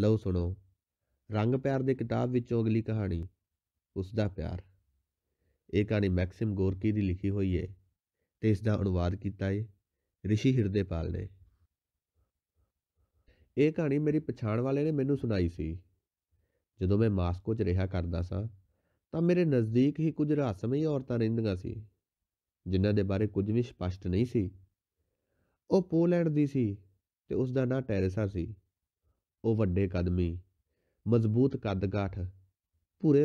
ਲਓ ਸੁਣੋ ਰੰਗ ਪਿਆਰ ਦੇ ਕਿਤਾਬ ਵਿੱਚੋਂ ਅਗਲੀ ਕਹਾਣੀ ਉਸ ਦਾ ਪਿਆਰ ਇਹ ਕਹਾਣੀ ਮੈਕਸਿਮ ਗੋਰਕੀ ਦੀ ਲਿਖੀ ਹੋਈ ਹੈ ਤੇ ਇਸ ਦਾ ਅਨੁਵਾਦ ਕੀਤਾ ਹੈ ਰਿਸ਼ੀ ਹਿਰਦੇਪਾਲ ਨੇ ਇਹ ਕਹਾਣੀ ਮੇਰੀ ਪਛਾਣ ਵਾਲੇ ਨੇ ਮੈਨੂੰ ਸੁਣਾਈ ਸੀ ਜਦੋਂ ਮੈਂ ਮਾਸਕੋ 'ਚ ਰਿਹਾ ਕਰਦਾ ਸਾਂ ਤਾਂ ਮੇਰੇ ਨਜ਼ਦੀਕ ਹੀ ਕੁਝ ਰਹੱਸਮਈ ਔਰਤਾਂ ਰਹਿੰਦੀਆਂ ਸੀ ਜਿਨ੍ਹਾਂ ਦੇ ਬਾਰੇ ਕੁਝ ਵੀ ਸਪਸ਼ਟ ਨਹੀਂ ਸੀ ਉਹ ਪੋਲੈਂਡ ਦੀ ਸੀ ਤੇ ਉਸ ਦਾ ਨਾਂ ਟੈਰੇਸਾ ਸੀ ਉਹ ਵੱਡੇ ਕਦਮੀ ਮਜ਼ਬੂਤ ਕੱਦਗਾਠ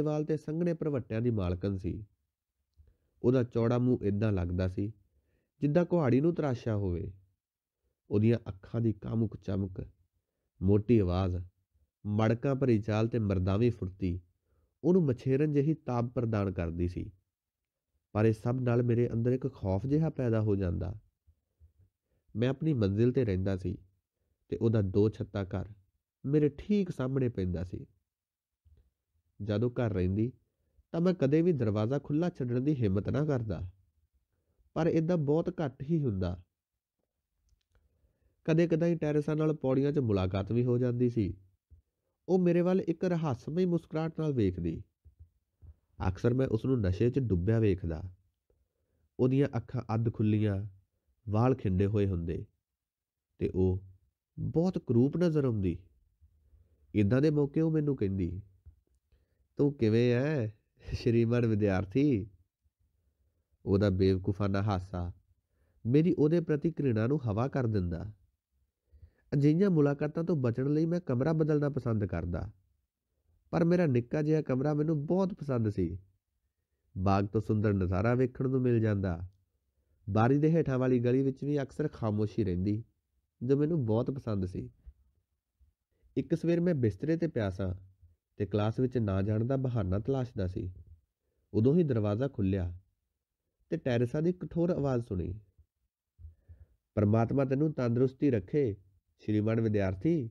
ਵਾਲ ਤੇ ਸੰਘਣੇ ਪਰਵੱਟਿਆਂ ਦੀ ਮਾਲਕਨ ਸੀ ਉਹਦਾ ਚੌੜਾ ਮੂੰਹ ਇਦਾਂ ਲੱਗਦਾ ਸੀ ਜਿੱਦਾਂ ਕੁਹਾੜੀ ਨੂੰ ਤਰਾਸ਼ਿਆ ਹੋਵੇ ਉਹਦੀਆਂ ਅੱਖਾਂ ਦੀ ਕਾਮੁਕ ਚਮਕ ਮੋਟੀ ਆਵਾਜ਼ ਮੜਕਾਂ ਭਰੀ ਚਾਲ ਤੇ ਮਰਦਾਵੀ ਫੁਰਤੀ ਉਹਨੂੰ ਮਛੇਰਨ ਜਿਹੀ ਤਾਬ ਪ੍ਰਦਾਨ ਕਰਦੀ ਸੀ ਪਰ ਇਹ ਸਭ ਨਾਲ ਮੇਰੇ ਅੰਦਰ ਇੱਕ ਖੌਫ ਜਿਹਾ ਪੈਦਾ ਹੋ ਜਾਂਦਾ ਮੈਂ ਆਪਣੀ ਮੰਜ਼ਿਲ ਤੇ ਰਹਿੰਦਾ ਸੀ ਤੇ ਉਹਦਾ ਦੋ ਛੱਤਾ ਘਰ ਮੇਰੇ ਠੀਕ ਸਾਹਮਣੇ ਪੈਂਦਾ ਸੀ ਜਦੋਂ ਘਰ ਰਹਿੰਦੀ ਤਾਂ ਮੈਂ ਕਦੇ ਵੀ ਦਰਵਾਜ਼ਾ ਖੁੱਲਾ ਛੱਡਣ ਦੀ ਹਿੰਮਤ ਨਾ ਕਰਦਾ ਪਰ ਇਦਾਂ ਬਹੁਤ ਘੱਟ ਹੀ ਹੁੰਦਾ ਕਦੇ ਕਦਾਈ ਟੈਰੇਸਾਂ ਨਾਲ ਪੌੜੀਆਂ 'ਚ ਮੁਲਾਕਾਤ ਵੀ ਹੋ ਜਾਂਦੀ ਸੀ ਉਹ ਮੇਰੇ ਵੱਲ ਇੱਕ ਰਹੱਸਮਈ ਮੁਸਕਰਾਹਟ ਨਾਲ ਵੇਖਦੀ ਅਕਸਰ ਮੈਂ ਉਸ ਨੂੰ ਨਸ਼ੇ 'ਚ ਡੁੱਬਿਆ ਵੇਖਦਾ ਉਹਦੀਆਂ ਅੱਖਾਂ ਅੱਧ ਖੁੱਲੀਆਂ ਵਾਲ ਖਿੰਡੇ ਹੋਏ ਹੁੰਦੇ ਤੇ ਉਹ ਬਹੁਤ ਕਰੂਪ ਨਜ਼ਰ ਆਉਂਦੀ ਇਦਾਂ ਦੇ ਮੌਕੇ ਉਹ ਮੈਨੂੰ ਕਹਿੰਦੀ ਤੂੰ ਕਿਵੇਂ ਐ ਸ਼੍ਰੀਮਾਨ ਵਿਦਿਆਰਥੀ ਉਹਦਾ ਬੇਵਕੂਫਾਨਾ ਹਾਸਾ ਮੇਰੀ ਉਹਦੇ ਪ੍ਰਤੀ ਘ੍ਰਿਣਾ ਨੂੰ ਹਵਾ ਕਰ ਦਿੰਦਾ ਅਜਿਹੀਆਂ ਮੁਲਾਕਾਤਾਂ ਤੋਂ ਬਚਣ ਲਈ ਮੈਂ ਕਮਰਾ ਬਦਲਣਾ ਪਸੰਦ ਕਰਦਾ ਪਰ ਮੇਰਾ ਨਿੱਕਾ ਜਿਹਾ ਕਮਰਾ ਮੈਨੂੰ ਬਹੁਤ ਪਸੰਦ ਸੀ ਬਾਗ ਤੋਂ ਸੁੰਦਰ ਨਜ਼ਾਰਾ ਵੇਖਣ ਨੂੰ ਮਿਲ ਜਾਂਦਾ ਬਾਰੀ ਦੇ ਹੇਠਾਂ ਵਾਲੀ ਗਲੀ ਵਿੱਚ ਵੀ ਅਕਸਰ ਖਾਮੋਸ਼ੀ ਰਹਿੰਦੀ ਜੋ ਮੈਨੂੰ ਬਹੁਤ ਪਸੰਦ ਸੀ ਇੱਕ ਸਵੇਰ ਮੈਂ ਬਿਸਤਰੇ ਤੇ ਪਿਆ ਸਾਂ ਤੇ ਕਲਾਸ ਵਿੱਚ ਨਾ ਜਾਣ ਦਾ ਬਹਾਨਾ ਤਲਾਸ਼ਦਾ ਸੀ ਉਦੋਂ ਹੀ ਦਰਵਾਜ਼ਾ ਖੁੱਲਿਆ ਤੇ ਟੈਰੇਸਾ ਦੀ ਕਠੋਰ ਆਵਾਜ਼ ਸੁਣੀ ਪਰਮਾਤਮਾ ਤੈਨੂੰ ਤੰਦਰੁਸਤੀ ਰੱਖੇ ਸ਼੍ਰੀਮਾਨ ਵਿਦਿਆਰਥੀ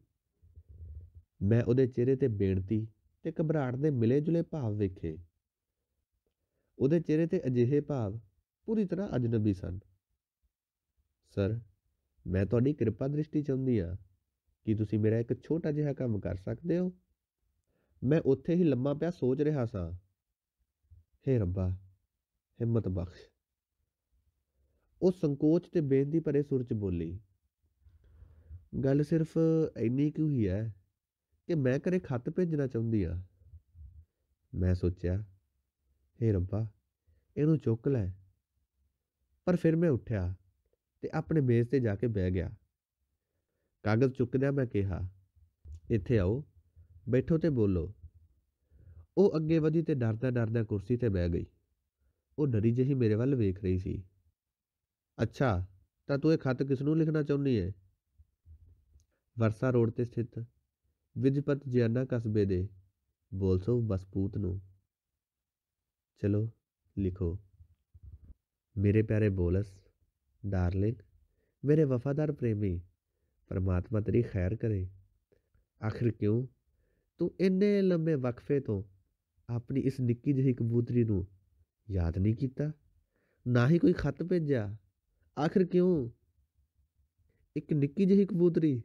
ਮੈਂ ਉਹਦੇ ਚਿਹਰੇ ਤੇ ਬੇਨਤੀ ਤੇ ਘਬਰਾਹਟ ਦੇ ਮਿਲੇ ਜੁਲੇ ਭਾਵ ਵੇਖੇ ਉਹਦੇ ਚਿਹਰੇ ਤੇ ਅਜਿਹੇ ਭਾਵ ਪੂਰੀ ਤਰ੍ਹਾਂ ਅਜਨਬੀ ਸਨ ਸਰ ਮੈਂ ਤੁਹਾਡੀ ਕਿਰਪਾ ਦ੍ਰਿਸ਼ਟੀ ਚਾਹੁੰਦੀ ਆ ਕੀ ਤੁਸੀਂ ਮੇਰਾ ਇੱਕ ਛੋਟਾ ਜਿਹਾ ਕੰਮ ਕਰ ਸਕਦੇ ਹੋ ਮੈਂ ਉੱਥੇ ਹੀ ਲੰਮਾ ਪਿਆ ਸੋਚ ਰਿਹਾ ਸਾਂ ਹੇ ਰੱਬਾ ਹਿੰਮਤ ਬਖਸ਼ ਉਹ ਸੰਕੋਚ ਤੇ ਬੇਨਤੀ ਭਰੇ ਸੁਰ 'ਚ ਬੋਲੀ ਗੱਲ ਸਿਰਫ ਇੰਨੀ ਕਿ ਹੀ ਹੈ ਕਿ ਮੈਂ ਕਰੇ ਖੱਤ ਭੇਜਣਾ ਚਾਹੁੰਦੀ ਆ ਮੈਂ ਸੋਚਿਆ ਹੇ ਰੱਬਾ ਇਹਨੂੰ ਚੁੱਕ ਲੈ ਪਰ ਫਿਰ ਮੈਂ ਉੱਠਿਆ ਤੇ ਆਪਣੇ ਮੇਜ਼ ਤੇ ਜਾ ਕੇ ਬਹਿ ਗਿਆ ਕਾਗਜ਼ ਚੁੱਕਦਿਆਂ ਮੈਂ ਕਿਹਾ ਇੱਥੇ ਆਓ ਬੈਠੋ ਤੇ ਬੋਲੋ ਉਹ ਅੱਗੇ ਵਧੀ ਤੇ ਡਰਦਾ ਡਰਦਾ ਕੁਰਸੀ ਤੇ ਬਹਿ ਗਈ ਉਹ ਡਰੀ ਜਿਹੀ ਮੇਰੇ ਵੱਲ ਵੇਖ ਰਹੀ ਸੀ ਅੱਛਾ ਤਾਂ ਤੂੰ ਇਹ ਖਤ ਕਿਸ ਨੂੰ ਲਿਖਣਾ ਚਾਹੁੰਦੀ ਹੈ ਵਰਸਾ ਰੋਡ ਤੇ ਸਥਿਤ ਵਿਜਪਤ ਜਿਆਨਾ ਕਸਬੇ ਦੇ ਬੋਲਸੋ ਬਸਪੂਤ ਨੂੰ ਚਲੋ ਲਿਖੋ ਮੇਰੇ ਪਿਆਰੇ ਬੋਲਸ ਡਾਰਲਿੰਗ ਮੇਰੇ ਵਫਾਦਾਰ ਪ੍ਰੇਮੀ ਪਰਮਾਤਮਾ ਤੇਰੀ ਖੈਰ ਕਰੇ ਆਖਿਰ ਕਿਉਂ ਤੂੰ ਇੰਨੇ ਲੰਬੇ ਵਕਫੇ ਤੋਂ ਆਪਣੀ ਇਸ ਨਿੱਕੀ ਜਿਹੀ ਕਬੂਤਰੀ ਨੂੰ ਯਾਦ ਨਹੀਂ ਕੀਤਾ ਨਾ ਹੀ ਕੋਈ ਖੱਤ ਭੇਜਿਆ ਆਖਿਰ ਕਿਉਂ ਇੱਕ ਨਿੱਕੀ ਜਿਹੀ ਕਬੂਤਰੀ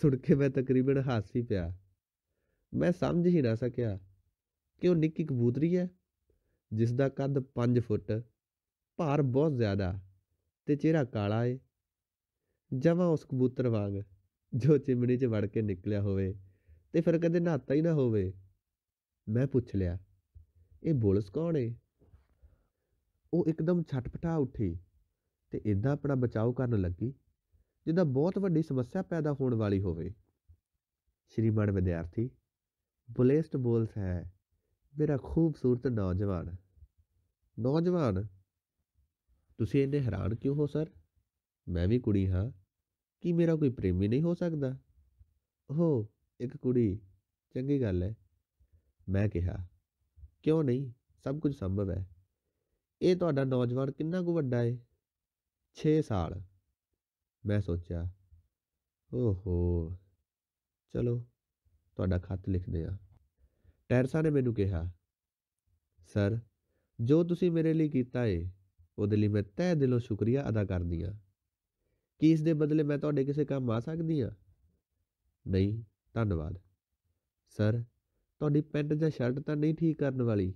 ਸੁਣ ਕੇ ਮੈਂ ਤਕਰੀਬਨ ਹਾਸ ਹੀ ਪਿਆ ਮੈਂ ਸਮਝ ਹੀ ਨਾ ਸਕਿਆ ਕਿ ਉਹ ਨਿੱਕੀ ਕਬੂਤਰੀ ਹੈ ਜਿਸ ਦਾ ਕੱਦ 5 ਫੁੱਟ ਭਾਰ ਬਹੁਤ ਜ਼ਿਆਦਾ ਤੇ ਚਿਹਰਾ ਕਾਲਾ ਏ ਜਮਾ ਉਸ ਕਬੂਤਰ ਵਾਂਗ ਜੋ ਚਿਮਣੀ 'ਚ ਵੜ ਕੇ ਨਿਕਲਿਆ ਹੋਵੇ ਤੇ ਫਿਰ ਕਦੇ ਨਹਾਤਾ ਹੀ ਨਾ ਹੋਵੇ ਮੈਂ ਪੁੱਛ ਲਿਆ ਇਹ ਬੋਲਸ ਕੌਣ ਏ ਉਹ ਇੱਕਦਮ ਛਟਪਟਾ ਉੱਠੀ ਤੇ ਇਦਾਂ ਆਪਣਾ ਬਚਾਓ ਕਰਨ ਲੱਗੀ ਜਿੱਦਾਂ ਬਹੁਤ ਵੱਡੀ ਸਮੱਸਿਆ ਪੈਦਾ ਹੋਣ ਵਾਲੀ ਹੋਵੇ ਸ਼੍ਰੀਮਾਨ ਵਿਦਿਆਰਥੀ ਬੁਲੇਸਟ ਬੋਲਸ ਹੈ ਮੇਰਾ ਖੂਬਸੂਰਤ ਨੌਜਵਾਨ ਨੌਜਵਾਨ ਤੁਸੀਂ ਇੰਨੇ ਹੈਰਾਨ ਕਿਉਂ ਹੋ ਸਰ ਮੈਂ ਵੀ ਕੁੜੀ ਹਾਂ ਕੀ ਮੇਰਾ ਕੋਈ ਪ੍ਰੇਮੀ ਨਹੀਂ ਹੋ ਸਕਦਾ ਓਹ ਇੱਕ ਕੁੜੀ ਚੰਗੀ ਗੱਲ ਹੈ ਮੈਂ ਕਿਹਾ ਕਿਉਂ ਨਹੀਂ ਸਭ ਕੁਝ ਸੰਭਵ ਹੈ ਇਹ ਤੁਹਾਡਾ ਨੌਜਵਾਨ ਕਿੰਨਾ ਕੁ ਵੱਡਾ ਹੈ 6 ਸਾਲ ਮੈਂ ਸੋਚਿਆ ਓਹੋ ਚਲੋ ਤੁਹਾਡਾ ਖਤ ਲਿਖਦੇ ਆ ਟੈਰਸਾ ਨੇ ਮੈਨੂੰ ਕਿਹਾ ਸਰ ਜੋ ਤੁਸੀਂ ਮੇਰੇ ਲਈ ਕੀਤਾ ਹੈ ਉਹਦੇ ਲਈ ਮੈਂ ਤਹਿ ਦਿਲੋਂ ਸ਼ੁਕਰੀਆ ਅਦਾ ਕਰਦੀ ਆ ਕੀ ਇਸ ਦੇ ਬਦਲੇ ਮੈਂ ਤੁਹਾਡੇ ਕਿਸੇ ਕੰਮ ਆ ਸਕਦੀ ਆ ਨਹੀਂ ਧੰਨਵਾਦ ਸਰ ਤੁਹਾਡੀ ਪੈਂਟ ਜਾਂ ਸ਼ਰਟ ਤਾਂ ਨਹੀਂ ਠੀਕ ਕਰਨ ਵਾਲੀ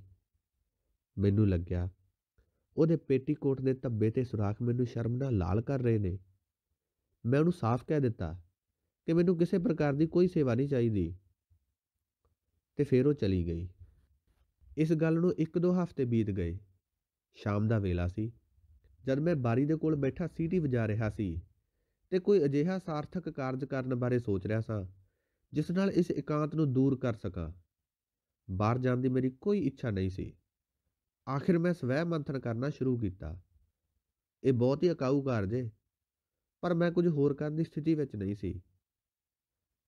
ਮੈਨੂੰ ਲੱਗਿਆ ਉਹਦੇ ਪੇਟੀਕੋਟ ਦੇ ਧੱਬੇ ਤੇ ਸੁਰਾਖ ਮੈਨੂੰ ਸ਼ਰਮ ਨਾਲ ਲਾਲ ਕਰ ਰਹੇ ਨੇ ਮੈਂ ਉਹਨੂੰ ਸਾਫ਼ ਕਹਿ ਦਿੱਤਾ ਕਿ ਮੈਨੂੰ ਕਿਸੇ ਪ੍ਰਕਾਰ ਦੀ ਕੋਈ ਸੇਵਾ ਨਹੀਂ ਚਾਹੀਦੀ ਤੇ ਫਿਰ ਉਹ ਚਲੀ ਗਈ ਇਸ ਗੱਲ ਨੂੰ ਇੱਕ ਦੋ ਹਫ਼ਤੇ ਬੀਤ ਗਏ ਸ਼ਾਮ ਦਾ ਵੇਲਾ ਸੀ ਜਦ ਮੈਂ ਬਾਰੀ ਦੇ ਕੋਲ ਬੈਠਾ ਸੀਟੀ ਵਜਾ ਰਿਹਾ ਸੀ ਤੇ ਕੋਈ ਅਜਿਹਾ ਸਾਰਥਕ ਕਾਰਜ ਕਰਨ ਬਾਰੇ ਸੋਚ ਰਿਹਾ ਸਾਂ ਜਿਸ ਨਾਲ ਇਸ ਇਕਾਂਤ ਨੂੰ ਦੂਰ ਕਰ ਸਕਾਂ ਬਾਹਰ ਜਾਣ ਦੀ ਮੇਰੀ ਕੋਈ ਇੱਛਾ ਨਹੀਂ ਸੀ ਆਖਿਰ ਮੈਂ ਸਵੈ ਮੰਥਨ ਕਰਨਾ ਸ਼ੁਰੂ ਕੀਤਾ ਇਹ ਬਹੁਤ ਹੀ ਅਕਾਊ ਕਾਰਜ ਹੈ ਪਰ ਮੈਂ ਕੁਝ ਹੋਰ ਕਰਨ ਦੀ ਸਥਿਤੀ ਵਿੱਚ ਨਹੀਂ ਸੀ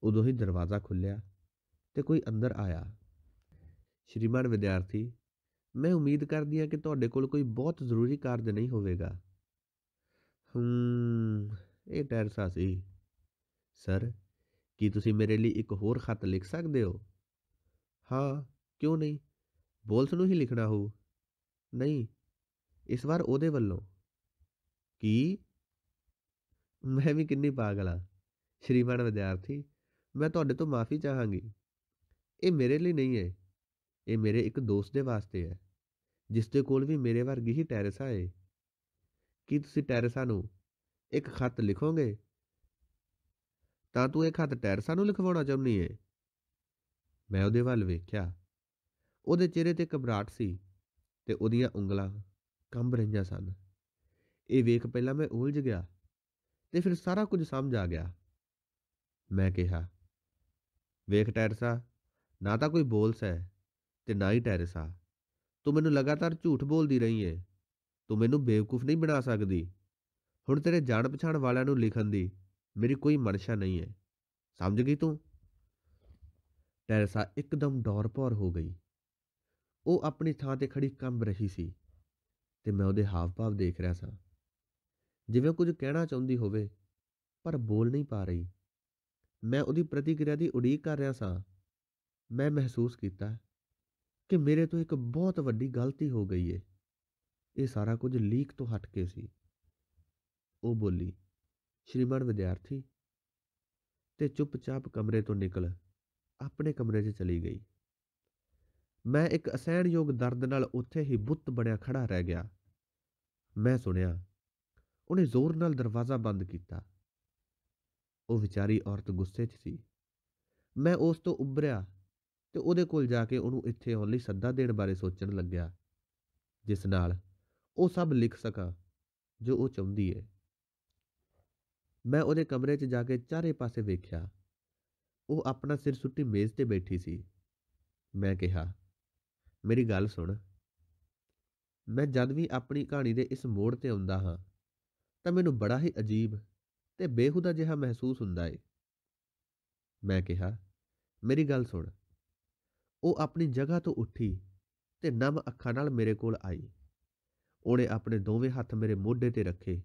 ਉਦੋਂ ਹੀ ਦਰਵਾਜ਼ਾ ਖੁੱਲਿਆ ਤੇ ਕੋਈ ਅੰਦਰ ਆਇਆ ਸ਼੍ਰੀਮਾਨ ਵਿਦਿਆਰਥੀ ਮੈਂ ਉਮੀਦ ਕਰਦੀ ਹਾਂ ਕਿ ਤੁਹਾਡੇ ਕੋਲ ਕੋਈ ਬਹੁਤ ਜ਼ਰੂਰੀ ਕਾਰਜ ਨਹੀਂ ਹੋਵੇਗਾ ਹਮ ਇਹ ਟੈਰਸਾ ਸੀ ਸਰ ਕੀ ਤੁਸੀਂ ਮੇਰੇ ਲਈ ਇੱਕ ਹੋਰ ਖੱਤ ਲਿਖ ਸਕਦੇ ਹੋ ਹਾਂ ਕਿਉਂ ਨਹੀਂ ਬੋਲਸ ਨੂੰ ਹੀ ਲਿਖਣਾ ਹੋ ਨਹੀਂ ਇਸ ਵਾਰ ਉਹਦੇ ਵੱਲੋਂ ਕੀ ਮੈਂ ਵੀ ਕਿੰਨੀ ਪਾਗਲ ਆ ਸ਼੍ਰੀਮਾਨ ਵਿਦਿਆਰਥੀ ਮੈਂ ਤੁਹਾਡੇ ਤੋਂ ਮਾਫੀ ਚਾਹਾਂਗੀ ਇਹ ਮੇਰੇ ਲਈ ਨਹੀਂ ਹੈ ਇਹ ਮੇਰੇ ਇੱਕ ਦੋਸਤ ਦੇ ਵਾਸਤੇ ਹੈ ਜਿਸ ਦੇ ਕੋਲ ਵੀ ਮੇਰੇ ਵਰਗੀ ਹੀ ਟੈਰੇਸਾ ਹੈ ਕੀ ਤੁਸੀਂ ਟੈਰੇਸਾ ਨੂੰ ਇੱਕ ਖੱਤ ਲਿਖੋਗੇ ਤਾਂ ਤੂੰ ਇਹ ਖੱਤ ਟੈਰਸਾ ਨੂੰ ਲਿਖਵਾਉਣਾ ਚਾਹੁੰਨੀ ਏ ਮੈਂ ਉਹਦੇ ਵੱਲ ਵੇਖਿਆ ਉਹਦੇ ਚਿਹਰੇ ਤੇ ਘਬਰਾਟ ਸੀ ਤੇ ਉਹਦੀਆਂ ਉਂਗਲਾਂ ਕੰਬ ਰਹੀਆਂ ਸਨ ਇਹ ਵੇਖ ਪਹਿਲਾਂ ਮੈਂ ਉਲਝ ਗਿਆ ਤੇ ਫਿਰ ਸਾਰਾ ਕੁਝ ਸਮਝ ਆ ਗਿਆ ਮੈਂ ਕਿਹਾ ਵੇਖ ਟੈਰਸਾ ਨਾ ਤਾਂ ਕੋਈ ਬੋਲਸ ਹੈ ਤੇ ਨਾ ਹੀ ਟੈਰਸਾ ਤੂੰ ਮੈਨੂੰ ਲਗਾਤਾਰ ਝੂਠ ਬੋਲਦੀ ਰਹੀ ਏ ਤੂੰ ਮੈਨੂੰ ਬੇਵਕੂਫ ਨਹੀਂ ਬਣਾ ਸਕਦੀ ਹੁਣ ਤੇਰੇ ਜਾਣ ਪਛਾਣ ਵਾਲਿਆਂ ਨੂੰ ਲਿਖਣ ਦੀ ਮੇਰੀ ਕੋਈ ਮਨਸ਼ਾ ਨਹੀਂ ਹੈ ਸਮਝ ਗਈ ਤੂੰ ਟੈਰਸਾ ਇੱਕਦਮ ਡੋਰਪੌਰ ਹੋ ਗਈ ਉਹ ਆਪਣੀ ਥਾਂ ਤੇ ਖੜੀ ਕੰਬ ਰਹੀ ਸੀ ਤੇ ਮੈਂ ਉਹਦੇ ਹਾਵ-ਭਾਵ ਦੇਖ ਰਿਹਾ ਸਾਂ ਜਿਵੇਂ ਕੁਝ ਕਹਿਣਾ ਚਾਹੁੰਦੀ ਹੋਵੇ ਪਰ ਬੋਲ ਨਹੀਂ ਪਾ ਰਹੀ ਮੈਂ ਉਹਦੀ ਪ੍ਰਤੀਕਿਰਿਆ ਦੀ ਉਡੀਕ ਕਰ ਰਿਹਾ ਸਾਂ ਮੈਂ ਮਹਿਸੂਸ ਕੀਤਾ ਕਿ ਮੇਰੇ ਤੋਂ ਇੱਕ ਬਹੁਤ ਵੱਡੀ ਗਲਤੀ ਹੋ ਗਈ ਏ ਇਹ ਸਾਰਾ ਕੁਝ ਲੀਕ ਤੋਂ ਹਟ ਕੇ ਸੀ ਉਹ ਬੋਲੀ ਸ਼੍ਰੀਮਾਨ ਵਿਦਿਆਰਥੀ ਤੇ ਚੁੱਪਚਾਪ ਕਮਰੇ ਤੋਂ ਨਿਕਲ ਆਪਣੇ ਕਮਰੇ 'ਚ ਚਲੀ ਗਈ ਮੈਂ ਇੱਕ ਅਸਹਿਣਯੋਗ ਦਰਦ ਨਾਲ ਉੱਥੇ ਹੀ ਬੁੱਤ ਬਣਿਆ ਖੜਾ ਰਹਿ ਗਿਆ ਮੈਂ ਸੁਣਿਆ ਉਹਨੇ ਜ਼ੋਰ ਨਾਲ ਦਰਵਾਜ਼ਾ ਬੰਦ ਕੀਤਾ ਉਹ ਵਿਚਾਰੀ ਔਰਤ ਗੁੱਸੇ 'ਚ ਸੀ ਮੈਂ ਉਸ ਤੋਂ ਉੱਭਰਿਆ ਤੇ ਉਹਦੇ ਕੋਲ ਜਾ ਕੇ ਉਹਨੂੰ ਇੱਥੇ ਆਉਣ ਲਈ ਸੱਦਾ ਦੇਣ ਬਾਰੇ ਸੋਚਣ ਲੱਗਿਆ ਜਿਸ ਨਾਲ ਉਹ ਸਭ ਲਿਖ ਸਕਾਂ ਜੋ ਉਹ ਚਾਹੁੰਦੀ ਹੈ ਮੈਂ ਉਹਦੇ ਕਮਰੇ 'ਚ ਜਾ ਕੇ ਚਾਰੇ ਪਾਸੇ ਵੇਖਿਆ ਉਹ ਆਪਣਾ ਸਿਰ ਸੁੱਟੀ ਮੇਜ਼ ਤੇ ਬੈਠੀ ਸੀ ਮੈਂ ਕਿਹਾ ਮੇਰੀ ਗੱਲ ਸੁਣ ਮੈਂ ਜਦ ਵੀ ਆਪਣੀ ਕਹਾਣੀ ਦੇ ਇਸ ਮੋੜ ਤੇ ਆਉਂਦਾ ਹਾਂ ਤਾਂ ਮੈਨੂੰ ਬੜਾ ਹੀ ਅਜੀਬ ਤੇ ਬੇਹੂਦਾ ਜਿਹਾ ਮਹਿਸੂਸ ਹੁੰਦਾ ਏ ਮੈਂ ਕਿਹਾ ਮੇਰੀ ਗੱਲ ਸੁਣ ਉਹ ਆਪਣੀ ਜਗ੍ਹਾ ਤੋਂ ਉੱਠੀ ਤੇ ਨਮ ਅੱਖਾਂ ਨਾਲ ਮੇਰੇ ਕੋਲ ਆਈ ਉਹਨੇ ਆਪਣੇ ਦੋਵੇਂ ਹੱਥ ਮੇਰੇ ਮੋਢੇ ਤੇ ਰੱਖੇ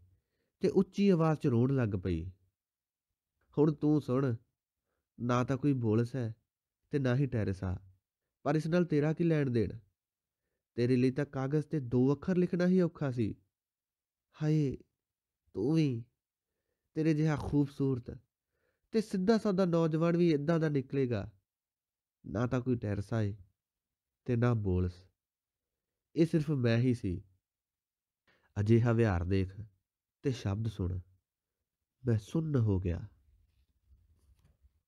ਤੇ ਉੱਚੀ ਆਵਾਜ਼ 'ਚ ਰੋਣ ਲੱਗ ਪਈ ਹੁਣ ਤੂੰ ਸੁਣ ਨਾ ਤਾਂ ਕੋਈ ਬੋਲਸ ਹੈ ਤੇ ਨਾ ਹੀ ਟੈਰੇਸਾ ਪਰ ਇਸ ਨਾਲ ਤੇਰਾ ਕੀ ਲੈਣ ਦੇਣ ਤੇਰੇ ਲਈ ਤਾਂ ਕਾਗਜ਼ ਤੇ ਦੋ ਅੱਖਰ ਲਿਖਣਾ ਹੀ ਔਖਾ ਸੀ ਹਾਏ ਤੂੰ ਵੀ ਤੇਰੇ ਜਿਹਾ ਖੂਬਸੂਰਤ ਤੇ ਸਿੱਧਾ ਸਾਦਾ ਨੌਜਵਾਨ ਵੀ ਇਦਾਂ ਦਾ ਨਿਕਲੇਗਾ ਨਾ ਤਾਂ ਕੋਈ ਟੈਰਸਾ ਹੈ ਤੇ ਨਾ ਬੋਲਸ ਇਹ ਸਿਰਫ ਮੈਂ ਹੀ ਸੀ ਅਜਿਹਾ ਵਿਹਾਰ ਦੇਖ ਤੇ ਸ਼ਬਦ ਸੁਣ ਮੈਂ ਸੁੰਨ ਹੋ ਗਿਆ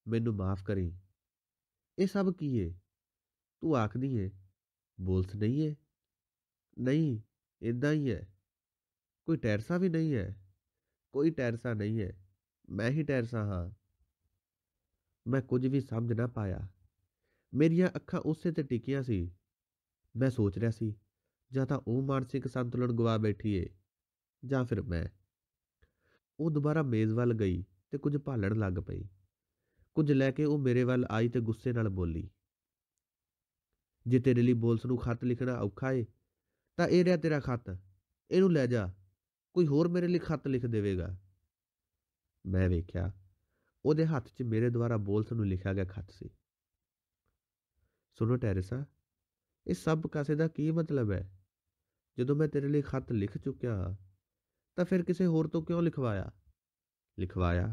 ਮੈਨੂੰ ਮਾਫ ਕਰੀ ਇਹ ਸਭ ਕੀ ਏ ਤੂੰ ਆਖਦੀ ਏ ਬੋਲਸ ਨਹੀਂ ਏ ਨਹੀਂ ਇਦਾਂ ਹੀ ਏ ਕੋਈ ਟੈਰਸਾ ਵੀ ਨਹੀਂ ਏ ਕੋਈ ਟੈਰਸਾ ਨਹੀਂ ਏ ਮੈਂ ਹੀ ਟੈਰਸਾ ਹਾਂ ਮੈਂ ਕੁਝ ਵੀ ਸਮਝ ਨਾ ਪਾਇਆ ਮੇਰੀਆਂ ਅੱਖਾਂ ਉਸੇ ਤੇ ਟਿਕੀਆਂ ਸੀ ਮੈਂ ਸੋਚ ਰਿਹਾ ਸੀ ਜਾਂ ਤਾਂ ਉਹ ਮਾਨਸਿਕ ਸੰਤੁਲਨ ਗਵਾ ਬੈਠੀ ਏ ਜਾਂ ਫਿਰ ਮੈਂ ਉਹ ਦੁਬਾਰਾ ਮੇਜ਼ ਵੱਲ ਗਈ ਤੇ ਕੁਝ ਭਾਲਣ ਲੱਗ ਪਈ ਕੁਝ ਲੈ ਕੇ ਉਹ ਮੇਰੇ ਵੱਲ ਆਈ ਤੇ ਗੁੱਸੇ ਨਾਲ ਬੋਲੀ ਜੇ ਤੇਰੇ ਲਈ ਬੋਲਸ ਨੂੰ ਖਤ ਲਿਖਣਾ ਔਖਾ ਏ ਤਾਂ ਇਹ ਰਿਹਾ ਤੇਰਾ ਖਤ ਇਹਨੂੰ ਲੈ ਜਾ ਕੋਈ ਹੋਰ ਮੇਰੇ ਲਈ ਖਤ ਲਿਖ ਦੇਵੇਗਾ ਮੈਂ ਵੇਖਿਆ ਉਹਦੇ ਹੱਥ 'ਚ ਮੇਰੇ ਦੁਆਰਾ ਬੋਲਸ ਨੂੰ ਲਿਖਿਆ ਗਿਆ ਖਤ ਸੀ ਸੁਣੋ ਟੈਰੇਸਾ ਇਹ ਸਭ ਕਾਸੇ ਦਾ ਕੀ ਮਤਲਬ ਹੈ ਜਦੋਂ ਮੈਂ ਤੇਰੇ ਲਈ ਖਤ ਲਿਖ ਚੁੱਕਿਆ ਤਾਂ ਫਿਰ ਕਿਸੇ ਹੋਰ ਤੋਂ ਕਿਉਂ ਲਿਖਵਾਇਆ ਲਿਖਵਾਇਆ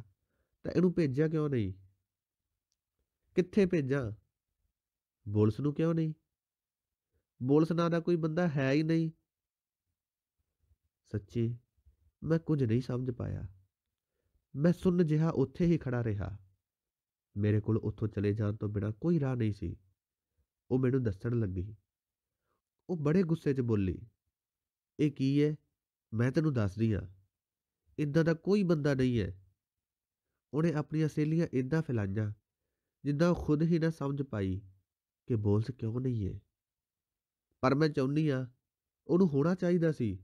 ਤਾਂ ਇਹਨੂੰ ਭੇਜਿਆ ਕਿਉਂ ਨਹੀਂ ਕਿੱਥੇ ਭੇਜਾਂ ਬੋਲਸ ਨੂੰ ਕਿਉਂ ਨਹੀਂ ਬੋਲਸ ਨਾਂ ਦਾ ਕੋਈ ਬੰਦਾ ਹੈ ਹੀ ਨਹੀਂ ਸੱਚੀ ਮੈਂ ਕੁਝ ਨਹੀਂ ਸਮਝ ਪਾਇਆ ਮੈਂ ਸੁਣ ਜਿਹਾ ਉੱਥੇ ਹੀ ਖੜਾ ਰਿਹਾ ਮੇਰੇ ਕੋਲ ਉੱਥੋਂ ਚਲੇ ਜਾਣ ਤੋਂ ਬਿਨਾ ਕੋਈ ਰਾਹ ਨਹੀਂ ਸੀ ਉਹ ਮੈਨੂੰ ਦੱਸਣ ਲੱਗੀ ਉਹ ਬੜੇ ਗੁੱਸੇ 'ਚ ਬੋਲੀ ਇਹ ਕੀ ਹੈ ਮੈਂ ਤੈਨੂੰ ਦੱਸਦੀ ਆ ਇਦਾਂ ਦਾ ਕੋਈ ਬੰਦਾ ਨਹੀਂ ਹੈ ਉਹਨੇ ਆਪਣੀਆਂ ਸਹੇਲੀਆਂ ਇਦਾਂ ਫੈਲਾਈਆਂ ਜਿੱਦਾਂ ਉਹ ਖੁਦ ਹੀ ਨਾ ਸਮਝ ਪਾਈ ਕਿ ਬੋਲਸ ਕਿਉਂ ਨਹੀਂ ਹੈ ਪਰ ਮੈਂ ਚਾਹੁੰਨੀ ਆ ਉਹਨੂੰ ਹੋਣਾ ਚਾਹੀਦਾ ਸੀ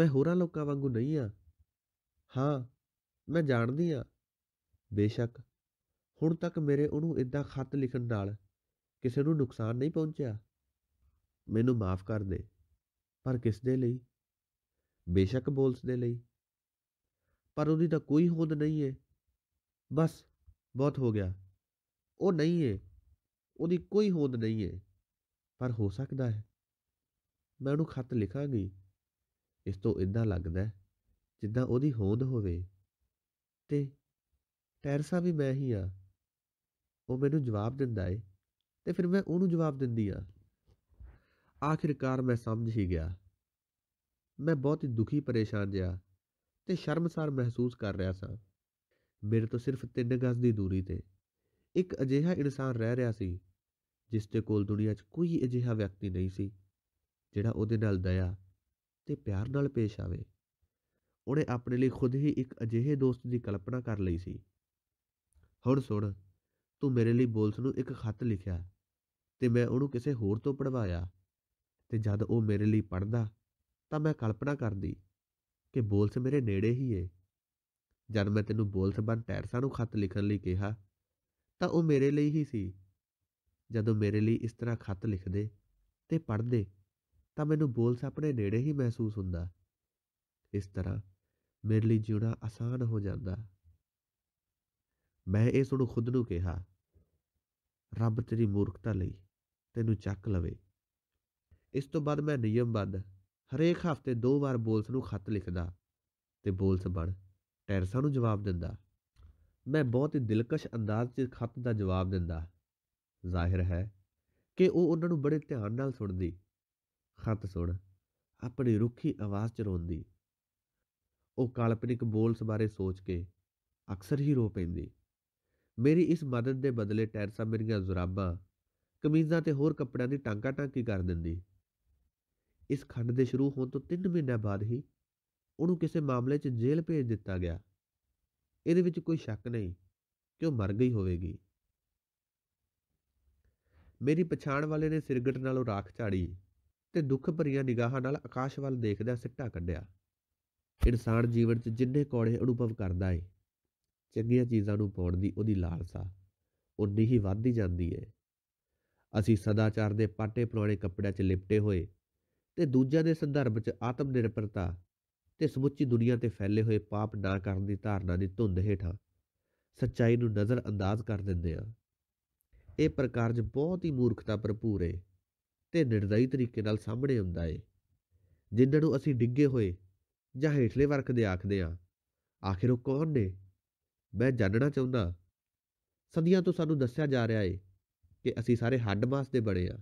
ਮੈਂ ਹੋਰਾਂ ਲੋਕਾਂ ਵਾਂਗੂ ਨਹੀਂ ਆ ਹਾਂ ਮੈਂ ਜਾਣਦੀ ਆ ਬੇਸ਼ੱਕ ਹੁਣ ਤੱਕ ਮੇਰੇ ਉਹਨੂੰ ਇਦਾਂ ਖੱਤ ਲਿਖਣ ਨਾਲ ਕਿਸੇ ਨੂੰ ਨੁਕਸਾਨ ਨਹੀਂ ਪਹੁੰਚਿਆ ਮੈਨੂੰ ਮਾਫ ਕਰ ਦੇ ਪਰ ਕਿਸ ਦੇ ਲਈ ਬੇਸ਼ੱਕ ਬੋਲਸ ਦੇ ਲਈ ਪਰ ਉਹਦੀ ਤਾਂ ਕੋਈ ਹੋਂਦ ਨਹੀਂ ਹੈ ਬਸ ਬਹੁਤ ਹੋ ਗਿਆ ਉਹ ਨਹੀਂ ਹੈ ਉਹਦੀ ਕੋਈ ਹੋਂਦ ਨਹੀਂ ਹੈ ਪਰ ਹੋ ਸਕਦਾ ਹੈ ਮੈਂ ਉਹਨੂੰ ਖੱਤ ਲਿਖਾਂਗੀ ਇਸ ਤੋਂ ਇਦਾਂ ਲੱਗਦਾ ਜਿੱਦਾਂ ਉਹਦੀ ਹੋਂਦ ਹੋਵੇ ਤੇ ਟੈਰਸਾ ਵੀ ਮੈਂ ਹੀ ਆ ਉਹ ਮੈਨੂੰ ਜਵਾਬ ਦਿੰਦਾ ਏ ਤੇ ਫਿਰ ਮੈਂ ਉਹਨੂੰ ਜਵਾਬ ਦਿੰਦੀ ਆ ਆਖਿਰਕਾਰ ਮੈਂ ਸਮਝ ਹੀ ਗਿਆ ਮੈਂ ਬਹੁਤ ਹੀ ਦੁਖੀ ਪਰੇਸ਼ਾਨ ਜਿਹਾ ਤੇ ਸ਼ਰਮਸਾਰ ਮਹਿਸੂਸ ਕਰ ਰਿਹਾ ਸਾਂ ਮੇਰੇ ਤੋਂ ਸਿਰਫ 3 ਗਜ਼ ਦੀ ਦੂਰੀ ਤੇ ਇੱਕ ਅਜਿਹਾ ਇਨਸਾਨ ਰਹਿ ਰਿਹਾ ਸੀ ਜਿਸ ਦੇ ਕੋਲ ਦੁਨੀਆ 'ਚ ਕੋਈ ਅਜਿਹਾ ਵਿਅਕਤੀ ਨਹੀਂ ਸੀ ਜਿਹੜਾ ਉਹਦੇ ਨਾਲ ਦਇਆ ਤੇ ਪਿਆਰ ਨਾਲ ਪੇਸ਼ ਆਵੇ ਉਹਨੇ ਆਪਣੇ ਲਈ ਖੁਦ ਹੀ ਇੱਕ ਅਜਿਹੇ ਦੋਸਤ ਦੀ ਕਲਪਨਾ ਕਰ ਲਈ ਸੀ ਹੁਣ ਸੁਣ ਤੂੰ ਮੇਰੇ ਲਈ ਬੋਲਸ ਨੂੰ ਇੱਕ ਖੱਤ ਲਿਖਿਆ ਤੇ ਮੈਂ ਉਹਨੂੰ ਕਿਸੇ ਹੋਰ ਤੋਂ ਪੜਵਾਇਆ ਤੇ ਜਦ ਉਹ ਮੇਰੇ ਲਈ ਪੜਦਾ ਤਾਂ ਮੈਂ ਕਲਪਨਾ ਕਰਦੀ ਕਿ ਬੋਲਸ ਮੇਰੇ ਨੇੜੇ ਹੀ ਏ ਜਦ ਮੈਂ ਤੈਨੂੰ ਬੋਲਸ ਬਨ ਟੈਰਸਾ ਨੂੰ ਖੱਤ ਲਿਖਣ ਲਈ ਕਿਹਾ ਤਾਂ ਉਹ ਮੇਰੇ ਲਈ ਹੀ ਸੀ ਜਦੋਂ ਮੇਰੇ ਲਈ ਇਸ ਤਰ੍ਹਾਂ ਖੱਤ ਲਿਖਦੇ ਤੇ ਪੜ੍ਹਦੇ ਤਾਂ ਮੈਨੂੰ ਬੋਲਸ ਆਪਣੇ ਨੇੜੇ ਹੀ ਮਹਿਸੂਸ ਹੁੰਦਾ ਇਸ ਤਰ੍ਹਾਂ ਮੇਰੇ ਲਈ ਜੁੜਾ ਆਸਾਨ ਹੋ ਜਾਂਦਾ ਮੈਂ ਇਹ ਨੂੰ ਖੁਦ ਨੂੰ ਕਿਹਾ ਰੱਬ ਤੇਰੀ ਮੂਰਖਤਾ ਲਈ ਤੈਨੂੰ ਚੱਕ ਲਵੇ ਇਸ ਤੋਂ ਬਾਅਦ ਮੈਂ ਨਿਯਮਬੱਧ ਹਰੇਕ ਹਫ਼ਤੇ ਦੋ ਵਾਰ ਬੋਲਸ ਨੂੰ ਖੱਤ ਲਿਖਦਾ ਤੇ ਬੋਲਸ ਬਣ ਟੈਰਸਾ ਨੂੰ ਜਵਾਬ ਦਿੰਦਾ ਮੈਂ ਬਹੁਤ ਹੀ ਦਿਲਕਸ਼ ਅੰਦਾਜ਼ 'ਚ ਖੱਤ ਦਾ ਜਵਾਬ ਦਿੰਦਾ ਜ਼ਾਹਿਰ ਹੈ ਕਿ ਉਹ ਉਹਨਾਂ ਨੂੰ ਬੜੇ ਧਿਆਨ ਨਾਲ ਸੁਣਦੀ ਖੱਤ ਸੁਣ ਆਪਣੀ ਰੁੱਖੀ ਆਵਾਜ਼ 'ਚ ਰੋਂਦੀ ਉਹ ਕਾਲਪਨਿਕ ਬੋਲਸ ਬਾਰੇ ਸੋਚ ਕੇ ਅਕਸਰ ਹੀ ਰੋ ਪੈਂਦੀ ਮੇਰੀ ਇਸ ਮਦਦ ਦੇ ਬਦਲੇ ਟੈਰਸਾ ਮੇਰੀਆਂ ਜ਼ੁਰਾਬਾਂ ਕਮੀਜ਼ਾਂ ਤੇ ਹੋਰ ਕੱਪੜਿਆਂ ਦੀ ਟਾਂਕਾ ਟਾਂਕੀ ਕਰ ਦਿੰਦੀ ਇਸ ਖੰਡ ਦੇ ਸ਼ੁਰੂ ਹੋਣ ਤੋਂ 3 ਮਹੀਨੇ ਬਾਅਦ ਹੀ ਉਹਨੂੰ ਕਿਸੇ ਮਾਮਲੇ 'ਚ ਜੇਲ੍ਹ ਭੇਜ ਦਿੱਤਾ ਗਿਆ ਇਹਦੇ ਵਿੱਚ ਕੋਈ ਸ਼ੱਕ ਨਹੀਂ ਕਿ ਉਹ ਮਰ ਗਈ ਹੋਵੇਗੀ ਮੇਰੀ ਪਛਾਣ ਵਾਲੇ ਨੇ ਸਿਰਗਟ ਨਾਲੋਂ ਰਾਖ ਝਾੜੀ ਤੇ ਦੁੱਖ ਭਰੀਆਂ ਨਿਗਾਹਾਂ ਨਾਲ ਆਕਾਸ਼ ਵੱਲ ਦੇਖਦਾ ਸਿੱਟਾ ਕੱਢਿਆ ਇਨਸਾਨ ਜੀਵਨ 'ਚ ਜਿੰਨੇ ਕੌੜੇ ਅਨੁਭਵ ਕਰਦਾ ਏ ਚੰਗੀਆਂ ਚੀਜ਼ਾਂ ਨੂੰ ਪਾਉਣ ਦੀ ਉਹਦੀ ਲਾਲਸਾ ਉਨੀ ਹੀ ਵੱਧਦੀ ਜਾਂਦੀ ਏ ਅਸੀਂ ਸਦਾਚਾਰ ਦੇ ਪਾਟੇ ਪੁਰਾਣੇ ਕੱਪੜਿਆਂ 'ਚ ਲਿਪਟੇ ਹੋਏ ਤੇ ਦੂਜਿਆਂ ਦੇ ਸੰਦਰਭ 'ਚ ਆਤਮ ਨਿਰਭਰਤਾ ਤੇ ਸਮੁੱਚੀ ਦੁਨੀਆ ਤੇ ਫੈਲੇ ਹੋਏ ਪਾਪ ਨਾ ਕਰਨ ਦੀ ਧਾਰਨਾ ਦੀ ਧੁੰਦ ਹੇਠਾਂ ਸੱਚਾਈ ਨੂੰ ਨਜ਼ਰ ਅੰਦਾਜ਼ ਕਰ ਦਿੰਦੇ ਆ ਇਹ ਪ੍ਰਕਾਰ ਬਹੁਤ ਹੀ ਮੂਰਖਤਾ ਭਰਪੂਰ ਏ ਤੇ ਨਿਰਦਈ ਤਰੀਕੇ ਨਾਲ ਸਾਹਮਣੇ ਆਉਂਦਾ ਏ ਜਿੰਨਾਂ ਨੂੰ ਅਸੀਂ ਡਿੱਗੇ ਹੋਏ ਜਾਂ ਹੇਠਲੇ ਵਰਕ ਦੇ ਆਖਦੇ ਆ ਆਖਿਰ ਉਹ ਕੌਣ ਨੇ ਮੈਂ ਜਾਣਨਾ ਚਾਹੁੰਦਾ ਸਦੀਆਂ ਤੋਂ ਸਾਨੂੰ ਦੱਸਿਆ ਜਾ ਰਿਹਾ ਏ ਕਿ ਅਸੀਂ ਸਾਰੇ ਹੱਡ ਮਾਸ ਦੇ ਬਣੇ ਆ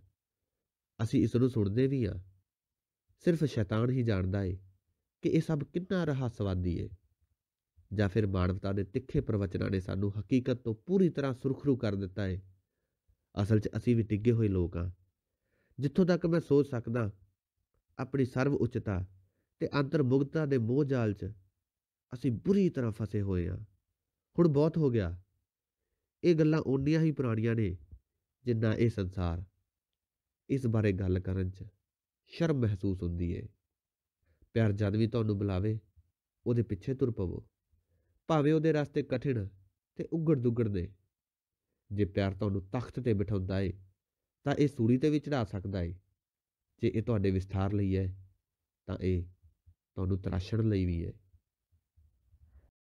ਅਸੀਂ ਇਸ ਨੂੰ ਸੁਣਦੇ ਵੀ ਆ ਸਿਰਫ ਸ਼ੈਤਾਨ ਹੀ ਜਾਣਦਾ ਏ ਕਿ ਇਹ ਸਭ ਕਿੰਨਾ ਰਹੱਸਵਾਦੀ ਏ ਜਾਂ ਫਿਰ ਮਾਨਵਤਾ ਦੇ ਤਿੱਖੇ ਪ੍ਰਵਚਨਾਂ ਨੇ ਸਾਨੂੰ ਹਕੀਕਤ ਤੋਂ ਪੂਰੀ ਤਰ੍ਹਾਂ ਸੁਰਖਰੂ ਕਰ ਦਿੱਤਾ ਏ ਅਸਲ 'ਚ ਅਸੀਂ ਵੀ ਟਿੱਗੇ ਹੋਏ ਲੋਕ ਆ ਜਿੱਥੋਂ ਤੱਕ ਮੈਂ ਸੋਚ ਸਕਦਾ ਆਪਣੀ ਸਰਵ ਉੱਚਤਾ ਤੇ ਅੰਤਰਮੁਗਧਤਾ ਦੇ ਮੋਹ ਜਾਲ 'ਚ ਅਸੀਂ ਬੁਰੀ ਤਰ੍ਹਾਂ ਫਸੇ ਹੋਏ ਆ ਹੁਣ ਬਹੁਤ ਹੋ ਗਿਆ ਇਹ ਗੱਲਾਂ ਓਨੀਆਂ ਹੀ ਪੁਰਾਣੀਆਂ ਨੇ ਜਿੰਨਾ ਇਹ ਸੰਸਾਰ ਇਸ ਬਾਰੇ ਗੱਲ ਕਰਨ 'ਚ ਸ਼ਰਮ ਮਹਿਸੂਸ ਹੁੰਦੀ ਹੈ ਪਿਆਰ ਜਦ ਵੀ ਤੁਹਾਨੂੰ ਬੁਲਾਵੇ ਉਹਦੇ ਪਿੱਛੇ ਤੁਰ ਪਵੋ ਭਾਵੇਂ ਉਹਦੇ ਰਸਤੇ ਕਠਿਨ ਤੇ ਉਗੜ ਦੁਗੜ ਨੇ ਜੇ ਪਿਆਰ ਤੁਹਾਨੂੰ ਤਖਤ ਤੇ ਬਿਠਾਉਂਦਾ ਏ ਤਾਂ ਇਹ ਸੂਰੀ ਤੇ ਵੀ ਚੜਾ ਸਕਦਾ ਏ ਜੇ ਇਹ ਤੁਹਾਡੇ ਵਿਸਥਾਰ ਲਈ ਹੈ ਤਾਂ ਇਹ ਤੁਹਾਨੂੰ ਤਰਾਸ਼ਣ ਲਈ ਵੀ ਹੈ